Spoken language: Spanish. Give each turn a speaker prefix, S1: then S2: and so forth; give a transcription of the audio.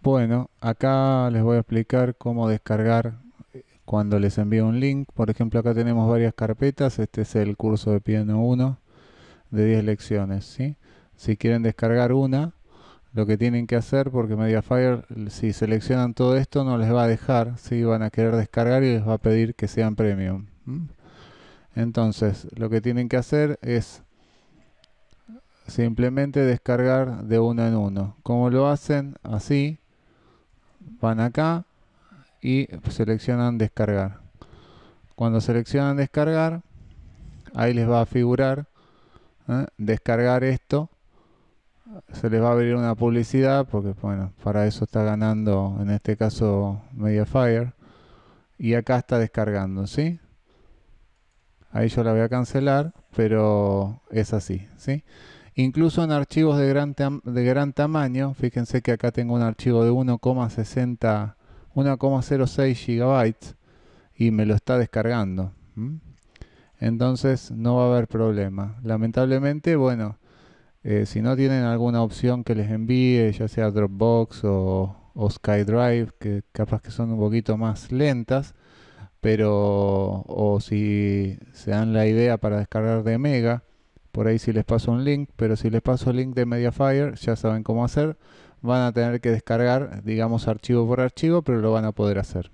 S1: Bueno, acá les voy a explicar cómo descargar eh, cuando les envío un link. Por ejemplo, acá tenemos varias carpetas. Este es el curso de piano 1 de 10 lecciones. ¿sí? Si quieren descargar una, lo que tienen que hacer, porque Mediafire, si seleccionan todo esto, no les va a dejar. Si Van a querer descargar y les va a pedir que sean premium. Entonces, lo que tienen que hacer es simplemente descargar de uno en uno. ¿Cómo lo hacen? Así van acá y seleccionan descargar. Cuando seleccionan descargar, ahí les va a figurar ¿eh? descargar esto. Se les va a abrir una publicidad porque, bueno, para eso está ganando en este caso Mediafire. Y acá está descargando, ¿sí? Ahí yo la voy a cancelar, pero es así, ¿sí? Incluso en archivos de gran, de gran tamaño, fíjense que acá tengo un archivo de 1,06 gigabytes y me lo está descargando. Entonces no va a haber problema. Lamentablemente, bueno, eh, si no tienen alguna opción que les envíe, ya sea Dropbox o, o SkyDrive, que capaz que son un poquito más lentas, pero o si se dan la idea para descargar de Mega, por ahí si les paso un link, pero si les paso el link de Mediafire, ya saben cómo hacer. Van a tener que descargar, digamos, archivo por archivo, pero lo van a poder hacer.